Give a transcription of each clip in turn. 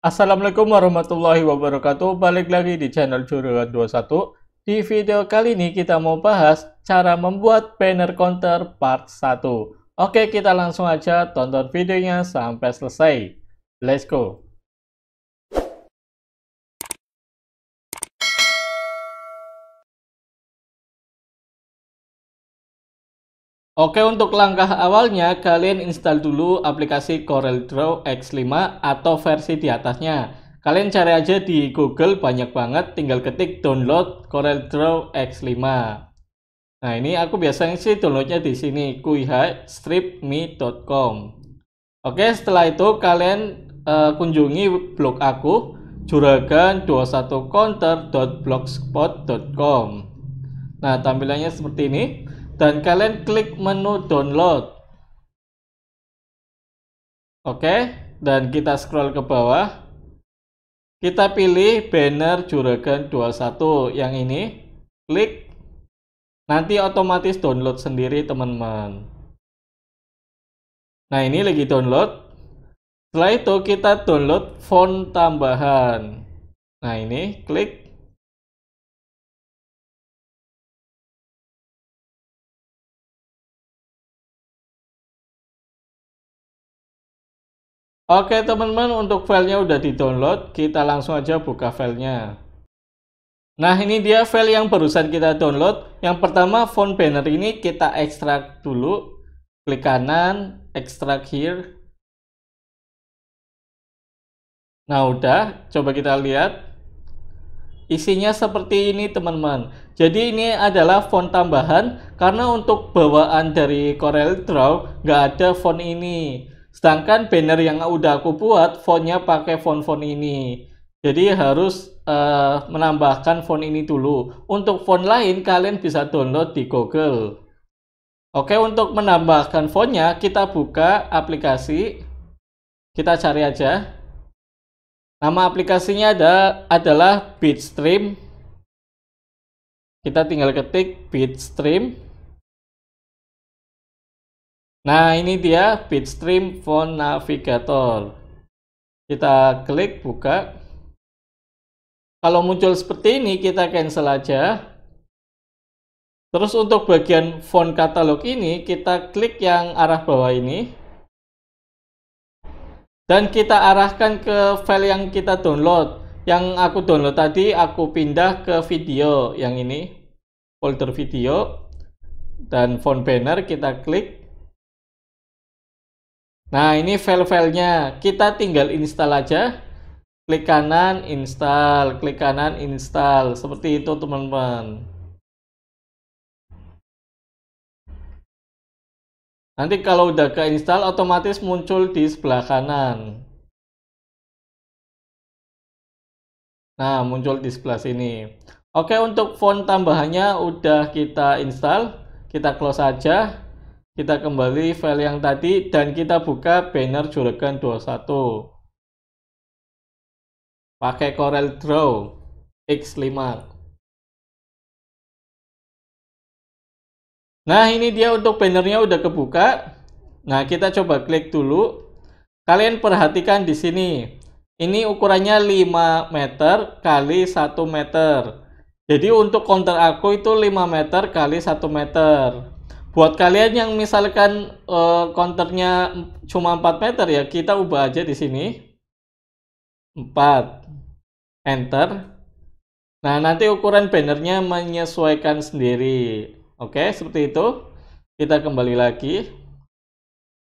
Assalamualaikum warahmatullahi wabarakatuh. Balik lagi di channel Curia 21. Di video kali ini kita mau bahas cara membuat banner counter part 1. Oke, kita langsung aja tonton videonya sampai selesai. Let's go. Oke, untuk langkah awalnya kalian install dulu aplikasi CorelDraw X5 atau versi di atasnya. Kalian cari aja di Google banyak banget, tinggal ketik download CorelDraw X5. Nah, ini aku biasanya sih downloadnya di sini, kuiha Oke, setelah itu kalian uh, kunjungi blog aku juragan21counter.blogspot.com. Nah, tampilannya seperti ini dan kalian klik menu download. Oke, dan kita scroll ke bawah. Kita pilih banner Juragan 21 yang ini. Klik. Nanti otomatis download sendiri, teman-teman. Nah, ini lagi download. Setelah itu kita download font tambahan. Nah, ini klik Oke teman-teman untuk filenya udah di download kita langsung aja buka filenya Nah ini dia file yang barusan kita download yang pertama font banner ini kita ekstrak dulu klik kanan ekstrak here Nah udah coba kita lihat isinya seperti ini teman-teman jadi ini adalah font tambahan karena untuk bawaan dari Corel Draw nggak ada font ini Sedangkan banner yang udah aku buat fontnya pakai font-font ini. Jadi harus uh, menambahkan font ini dulu. Untuk font lain kalian bisa download di Google. Oke, untuk menambahkan fontnya kita buka aplikasi. Kita cari aja. Nama aplikasinya ada adalah Bitstream. Kita tinggal ketik Bitstream. Nah, ini dia Bitstream Phone Navigator. Kita klik buka. Kalau muncul seperti ini, kita cancel aja. Terus untuk bagian font katalog ini, kita klik yang arah bawah ini. Dan kita arahkan ke file yang kita download. Yang aku download tadi, aku pindah ke video yang ini. Folder video. Dan font banner kita klik Nah, ini file-filenya. Kita tinggal install aja. Klik kanan, install. Klik kanan, install. Seperti itu, teman-teman. Nanti kalau udah ke install, otomatis muncul di sebelah kanan. Nah, muncul di sebelah sini. Oke, untuk font tambahannya udah kita install. Kita close aja. Kita kembali file yang tadi dan kita buka banner juragan 21. Pakai Corel Draw X5. Nah, ini dia untuk bannernya udah kebuka. Nah, kita coba klik dulu. Kalian perhatikan di sini. Ini ukurannya 5 meter kali 1 meter. Jadi untuk counter aku itu 5 meter kali 1 meter buat kalian yang misalkan uh, eh, counternya cuma 4 meter ya kita ubah aja di sini 4 enter nah nanti ukuran bannernya menyesuaikan sendiri oke seperti itu kita kembali lagi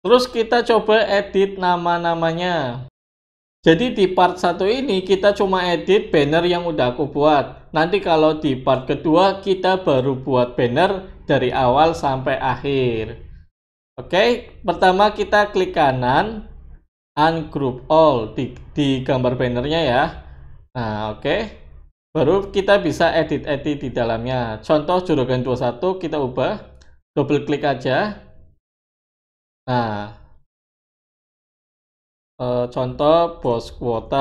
terus kita coba edit nama-namanya jadi di part 1 ini kita cuma edit banner yang udah aku buat. Nanti kalau di part kedua kita baru buat banner dari awal sampai akhir. Oke, pertama kita klik kanan ungroup all di, di gambar bannernya ya. Nah, oke. Baru kita bisa edit-edit di dalamnya. Contoh juragan 21 kita ubah. Double klik aja. Nah, e, contoh bos kuota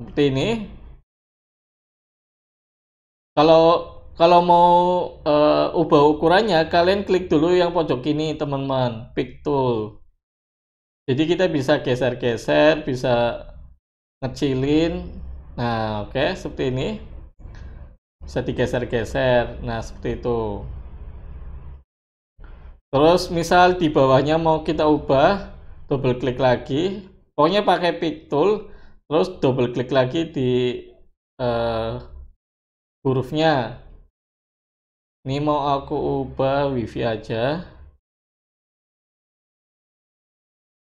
seperti ini kalau kalau mau e, ubah ukurannya kalian klik dulu yang pojok ini teman-teman pick tool jadi kita bisa geser-geser bisa ngecilin nah oke okay, seperti ini bisa digeser-geser nah seperti itu Terus misal di bawahnya mau kita ubah, double klik lagi. Pokoknya pakai pick tool, terus double klik lagi di uh, hurufnya. Ini mau aku ubah wifi aja.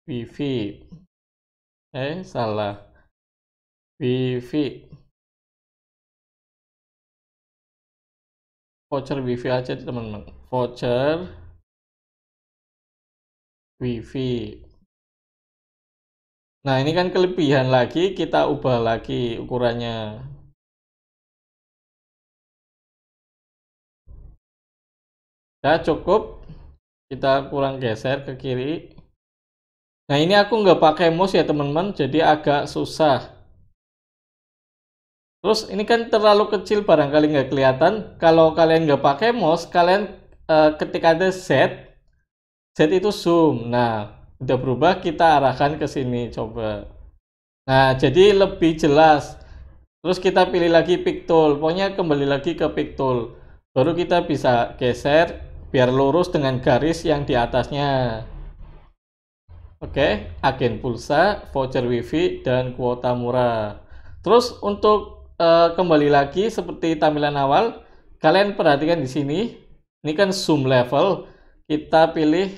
Wifi. Eh, salah. Wifi. Voucher wifi aja teman-teman. Voucher wifi nah ini kan kelebihan lagi kita ubah lagi ukurannya ya cukup kita kurang geser ke kiri nah ini aku nggak pakai mouse ya teman-teman jadi agak susah Terus ini kan terlalu kecil barangkali nggak kelihatan. Kalau kalian nggak pakai mouse, kalian e, eh, ketika ada set Z itu zoom. Nah, udah berubah kita arahkan ke sini coba. Nah, jadi lebih jelas. Terus kita pilih lagi pick tool. Pokoknya kembali lagi ke pick tool. Baru kita bisa geser biar lurus dengan garis yang di atasnya. Oke, okay, agen pulsa, voucher wifi, dan kuota murah. Terus untuk uh, kembali lagi seperti tampilan awal, kalian perhatikan di sini, ini kan zoom level kita pilih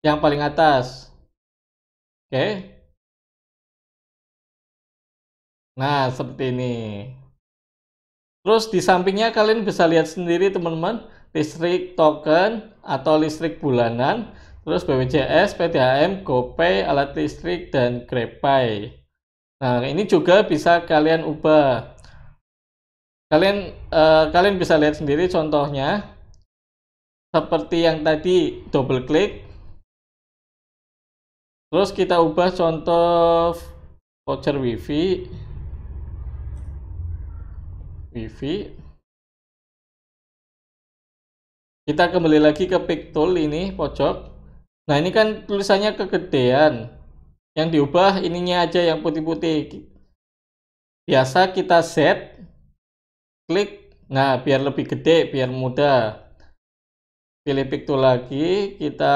yang paling atas. Oke. Nah, seperti ini. Terus di sampingnya kalian bisa lihat sendiri teman-teman, listrik token atau listrik bulanan, terus BPJS, PDAM, GoPay, alat listrik, dan GrabPay. Nah, ini juga bisa kalian ubah. Kalian eh, kalian bisa lihat sendiri contohnya seperti yang tadi double klik terus kita ubah contoh voucher wifi wifi kita kembali lagi ke pick tool ini pojok nah ini kan tulisannya kegedean yang diubah ininya aja yang putih-putih biasa kita set klik nah biar lebih gede biar mudah pilih tool lagi kita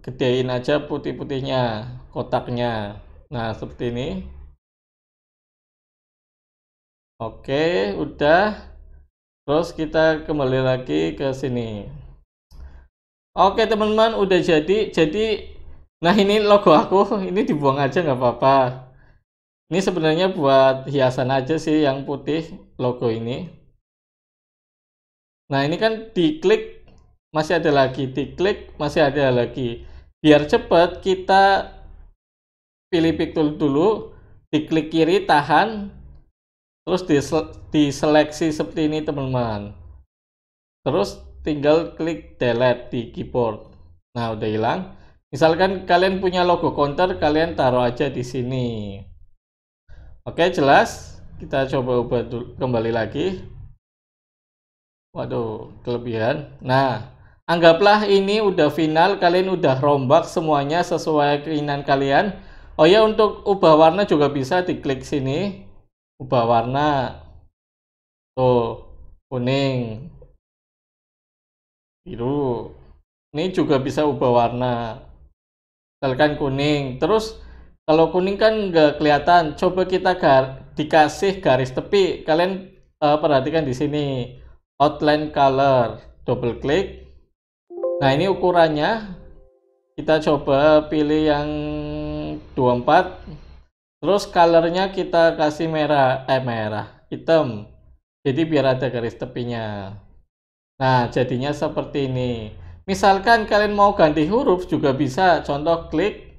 gedein aja putih-putihnya kotaknya nah seperti ini oke udah terus kita kembali lagi ke sini oke teman-teman udah jadi jadi nah ini logo aku ini dibuang aja nggak apa-apa ini sebenarnya buat hiasan aja sih yang putih logo ini nah ini kan diklik masih ada lagi diklik, masih ada lagi. Biar cepat kita pilih pixel dulu, diklik kiri tahan, terus diseleksi seperti ini teman-teman. Terus tinggal klik delete di keyboard. Nah, udah hilang. Misalkan kalian punya logo counter, kalian taruh aja di sini. Oke, jelas. Kita coba ubah dulu, kembali lagi. Waduh, kelebihan. Nah, Anggaplah ini udah final, kalian udah rombak semuanya sesuai keinginan kalian. Oh ya, untuk ubah warna juga bisa diklik sini. Ubah warna. Tuh, kuning. Biru. Ini juga bisa ubah warna. Misalkan kuning. Terus, kalau kuning kan nggak kelihatan. Coba kita gar dikasih garis tepi. Kalian uh, perhatikan di sini. Outline color. Double klik Nah, ini ukurannya. Kita coba pilih yang 24. Terus colornya kita kasih merah, eh merah, hitam. Jadi biar ada garis tepinya. Nah, jadinya seperti ini. Misalkan kalian mau ganti huruf juga bisa. Contoh klik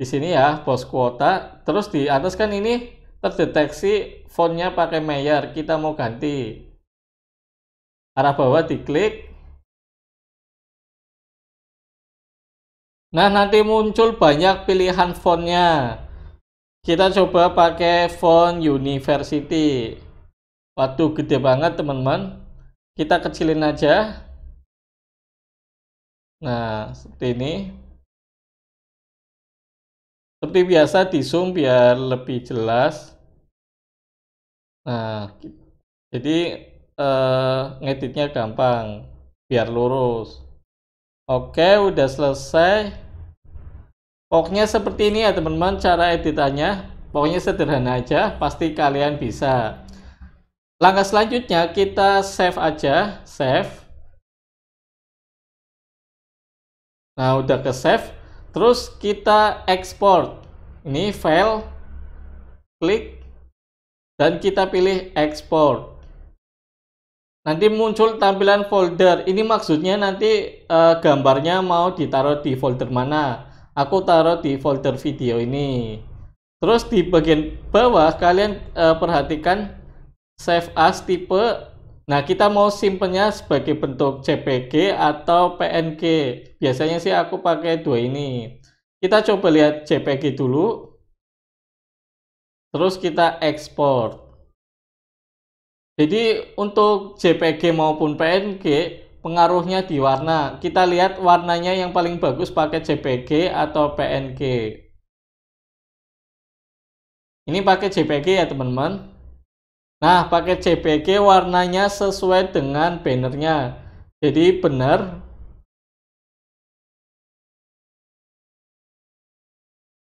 di sini ya, bos kuota. Terus di atas kan ini terdeteksi fontnya pakai Meyer. Kita mau ganti. Arah bawah diklik, Nah, nanti muncul banyak pilihan fontnya. Kita coba pakai font University. Waktu gede banget teman-teman. Kita kecilin aja. Nah, seperti ini. Seperti biasa di zoom biar lebih jelas. Nah, jadi uh, ngeditnya gampang, biar lurus. Oke, udah selesai. Pokoknya seperti ini ya teman-teman cara editannya. Pokoknya sederhana aja, pasti kalian bisa. Langkah selanjutnya kita save aja, save. Nah, udah ke save. Terus kita export. Ini file, klik, dan kita pilih export. Nanti muncul tampilan folder. Ini maksudnya nanti uh, gambarnya mau ditaruh di folder mana. Aku taruh di folder video ini. Terus di bagian bawah kalian uh, perhatikan save as tipe. Nah, kita mau simpennya sebagai bentuk JPG atau PNG. Biasanya sih aku pakai dua ini. Kita coba lihat JPG dulu. Terus kita export. Jadi untuk JPG maupun PNG pengaruhnya di warna. Kita lihat warnanya yang paling bagus pakai JPG atau PNG. Ini pakai JPG ya teman-teman. Nah, pakai JPG warnanya sesuai dengan bannernya. Jadi benar.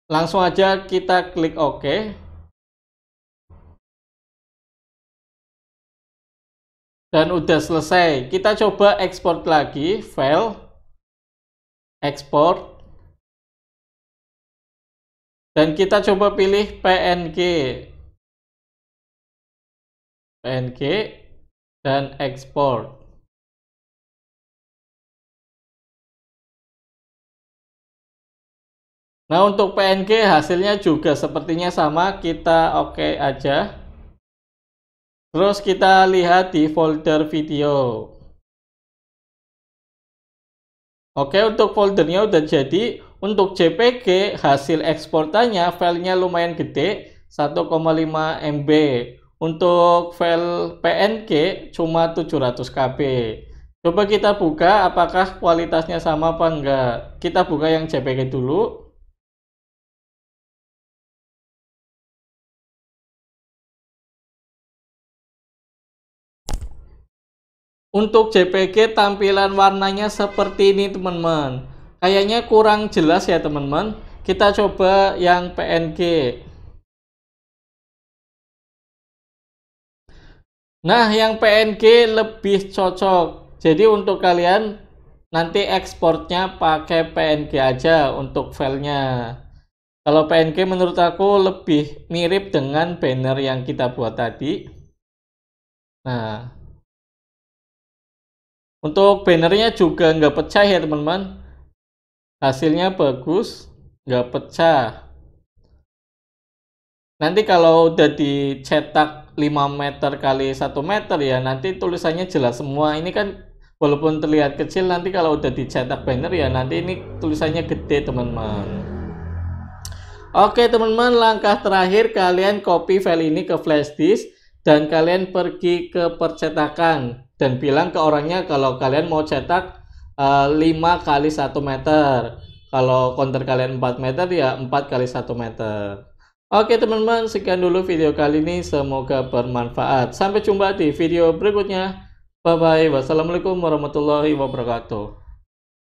Langsung aja kita klik OK. dan udah selesai. Kita coba export lagi file export dan kita coba pilih PNG PNG dan export. Nah, untuk PNG hasilnya juga sepertinya sama, kita oke okay aja. Terus kita lihat di folder video. Oke, untuk foldernya udah jadi. Untuk JPG, hasil eksportannya filenya lumayan gede, 1,5 MB. Untuk file PNG cuma 700 KB. Coba kita buka apakah kualitasnya sama apa enggak. Kita buka yang JPG dulu. Untuk JPG tampilan warnanya seperti ini teman-teman. Kayaknya kurang jelas ya teman-teman. Kita coba yang PNG. Nah, yang PNG lebih cocok. Jadi untuk kalian nanti ekspornya pakai PNG aja untuk filenya. Kalau PNG menurut aku lebih mirip dengan banner yang kita buat tadi. Nah, untuk bannernya juga nggak pecah ya teman-teman. Hasilnya bagus, nggak pecah. Nanti kalau udah dicetak 5 meter kali 1 meter ya, nanti tulisannya jelas semua. Ini kan walaupun terlihat kecil, nanti kalau udah dicetak banner ya, nanti ini tulisannya gede teman-teman. Oke teman-teman, langkah terakhir kalian copy file ini ke flash disk dan kalian pergi ke percetakan dan bilang ke orangnya kalau kalian mau cetak uh, eh, 5 kali 1 meter. Kalau counter kalian 4 meter ya 4 kali 1 meter. Oke teman-teman, sekian dulu video kali ini. Semoga bermanfaat. Sampai jumpa di video berikutnya. Bye-bye. Wassalamualaikum warahmatullahi wabarakatuh.